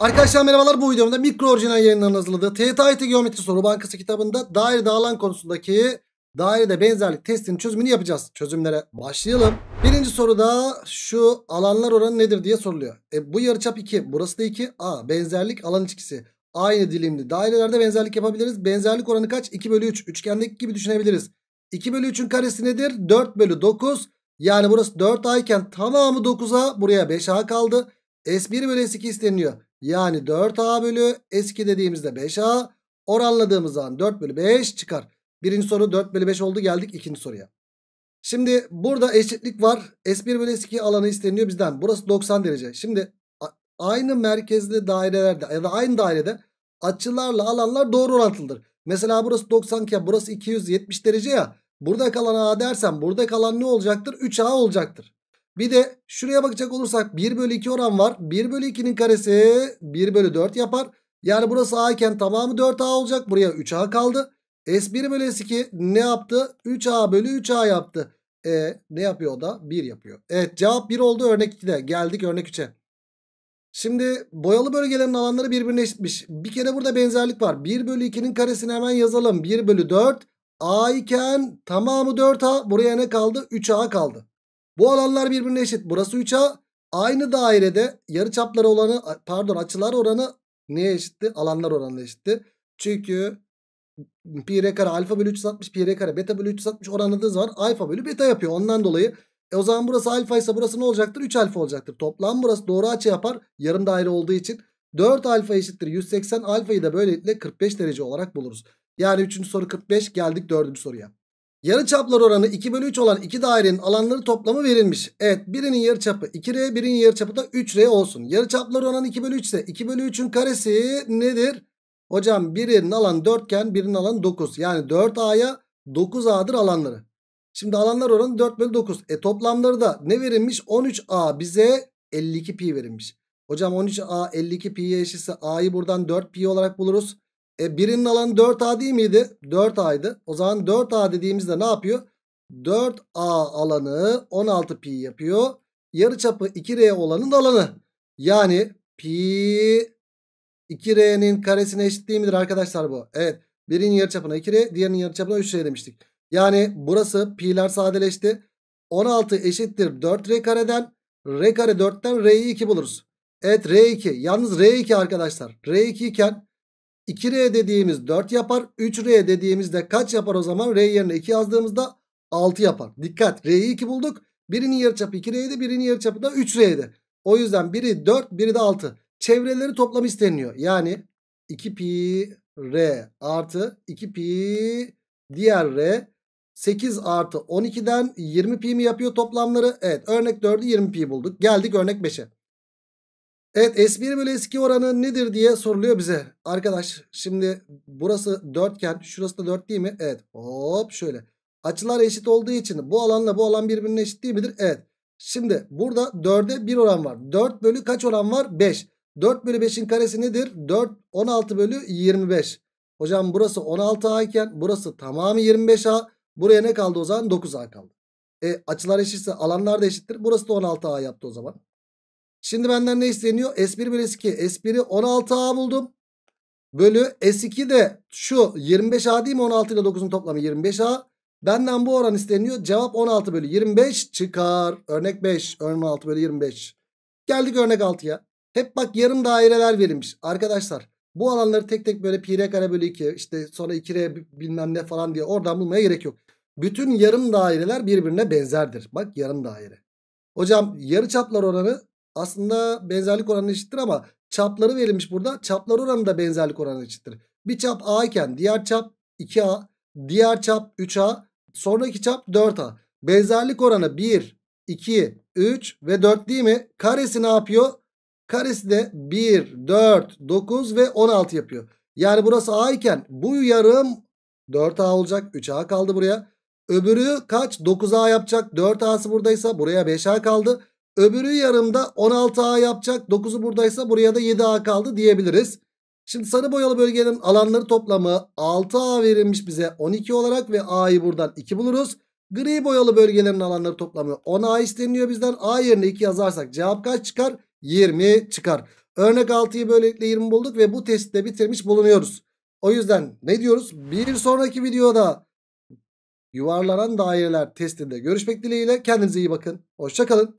Arkadaşlar merhabalar bu videomda mikro orijinal yayınlarının hazırladığı TTIT Geometri Soru Bankası kitabında daire dağılan konusundaki dairede benzerlik testinin çözümünü yapacağız. Çözümlere başlayalım. Birinci soruda şu alanlar oranı nedir diye soruluyor. E, bu yarıçap 2 burası da 2. A benzerlik alan ilişkisi. Aynı dilimli dairelerde benzerlik yapabiliriz. Benzerlik oranı kaç? 2 bölü 3. Üçgendeki gibi düşünebiliriz. 2 bölü 3'ün karesi nedir? 4 bölü 9. Yani burası 4A iken tamamı 9A buraya 5A kaldı. S1 bölü S2 isteniyor. Yani 4A bölü eski dediğimizde 5A. Oranladığımız zaman 4 bölü 5 çıkar. Birinci soru 4 bölü 5 oldu geldik ikinci soruya. Şimdi burada eşitlik var. S1 bölü S2 alanı isteniyor bizden. Burası 90 derece. Şimdi aynı merkezli dairelerde ya da aynı dairede açılarla alanlar doğru orantılıdır. Mesela burası 90 ya burası 270 derece ya. Burada kalan A dersen burada kalan ne olacaktır? 3A olacaktır. Bir de şuraya bakacak olursak 1 bölü 2 oran var. 1 bölü 2'nin karesi 1 bölü 4 yapar. Yani burası A iken tamamı 4A olacak. Buraya 3A kaldı. S1 bölü S2 ne yaptı? 3A bölü 3A yaptı. E ne yapıyor o da? 1 yapıyor. Evet cevap 1 oldu örnek 2'de. Geldik örnek 3'e. Şimdi boyalı bölgelerin alanları birbirine eşitmiş. Bir kere burada benzerlik var. 1 bölü 2'nin karesini hemen yazalım. 1 bölü 4. A iken tamamı 4A. Buraya ne kaldı? 3A kaldı. Bu alanlar birbirine eşit. Burası 3A. Aynı dairede yarı çapları olanı pardon açılar oranı neye eşitti? Alanlar oranına eşitti. Çünkü pi r kare alfa bölü 360 pi r kare beta bölü 360 oranladığı zaman alfa bölü beta yapıyor. Ondan dolayı e o zaman burası alfa ise burası ne olacaktır? 3 alfa olacaktır. Toplam burası doğru açı yapar. Yarım daire olduğu için 4 alfa eşittir 180 alfayı da böylelikle 45 derece olarak buluruz. Yani 3. soru 45 geldik 4. soruya. Yarı çaplar oranı 2 bölü 3 olan iki dairenin alanları toplamı verilmiş. Evet birinin yarı çapı 2R birinin yarı çapı da 3R olsun. Yarı çaplar oranı 2 bölü 3 ise 2 bölü 3'ün karesi nedir? Hocam birinin alan 4 iken birinin alan 9. Yani 4A'ya 9A'dır alanları. Şimdi alanlar oranı 4 bölü 9. E toplamları da ne verilmiş? 13A bize 52 pi verilmiş. Hocam 13A 52 pi'ye eşitse A'yı buradan 4 pi olarak buluruz. E birinin alanı 4A değil miydi? 4A'ydı. O zaman 4A dediğimizde ne yapıyor? 4A alanı 16pi yapıyor. Yarıçapı 2R olanın alanı. Yani pi 2R'nin karesine eşit değil midir arkadaşlar bu? Evet. Birinin yarıçapına 2R, diğerinin yarıçapına 3R demiştik. Yani burası pi'ler sadeleşti. 16 eşittir 4R kareden. R kare 4'ten R'yi 2 buluruz. Evet R2. Yalnız R2 arkadaşlar. R2 iken 2R dediğimiz 4 yapar. 3R dediğimizde kaç yapar o zaman? R yerine 2 yazdığımızda 6 yapar. Dikkat R'yi 2 bulduk. Birinin yarıçapı 2R'ydi birinin yarıçapı da 3R'ydi. O yüzden biri 4 biri de 6. Çevreleri toplam isteniyor. Yani 2 pi R artı 2 pi diğer R 8 artı 12'den 20 pi mi yapıyor toplamları? Evet örnek 4'ü 20 pi bulduk. Geldik örnek 5'e. Evet S1 bölü S2 oranı nedir diye soruluyor bize. Arkadaş şimdi burası 4 iken şurası da 4 değil mi? Evet hop şöyle. Açılar eşit olduğu için bu alanla bu alan birbirine eşit değil midir? Evet. Şimdi burada 4'e 1 oran var. 4 bölü kaç oran var? 5. 4 bölü 5'in karesi nedir? 4 16 bölü 25. Hocam burası 16A iken burası tamamı 25A. Buraya ne kaldı o zaman? 9A kaldı. E, açılar eşitse alanlar da eşittir. Burası da 16A yaptı o zaman. Şimdi benden ne isteniyor? S1 bölü S2. S1'i 16A buldum. Bölü S2 de şu 25A değil mi? 16 ile 9'un toplamı 25A. Benden bu oran isteniyor. Cevap 16 bölü 25 çıkar. Örnek 5. Örnek 16 bölü 25. Geldik örnek 6'ya. Hep bak yarım daireler verilmiş. Arkadaşlar bu alanları tek tek böyle pi r kare bölü 2 işte sonra 2r bilmem ne falan diye oradan bulmaya gerek yok. Bütün yarım daireler birbirine benzerdir. Bak yarım daire. Hocam yarı çaplar oranı aslında benzerlik oranı eşittir ama çapları verilmiş burada. Çaplar oranı da benzerlik oranı eşittir. Bir çap A iken diğer çap 2A, diğer çap 3A, sonraki çap 4A. Benzerlik oranı 1, 2, 3 ve 4 değil mi? Karesi ne yapıyor? Karesi de 1, 4, 9 ve 16 yapıyor. Yani burası A iken bu yarım 4A olacak. 3A kaldı buraya. Öbürü kaç? 9A yapacak. 4A'sı buradaysa buraya 5A kaldı. Öbürü yarımda 16A yapacak. 9'u buradaysa buraya da 7A kaldı diyebiliriz. Şimdi sarı boyalı bölgenin alanları toplamı 6A verilmiş bize 12 olarak ve A'yı buradan 2 buluruz. Gri boyalı bölgelerin alanları toplamı 10A isteniyor bizden. A yerine 2 yazarsak cevap kaç çıkar? 20 çıkar. Örnek 6'yı böylelikle 20 bulduk ve bu testte bitirmiş bulunuyoruz. O yüzden ne diyoruz? Bir sonraki videoda yuvarlanan daireler testinde görüşmek dileğiyle. Kendinize iyi bakın. Hoşçakalın.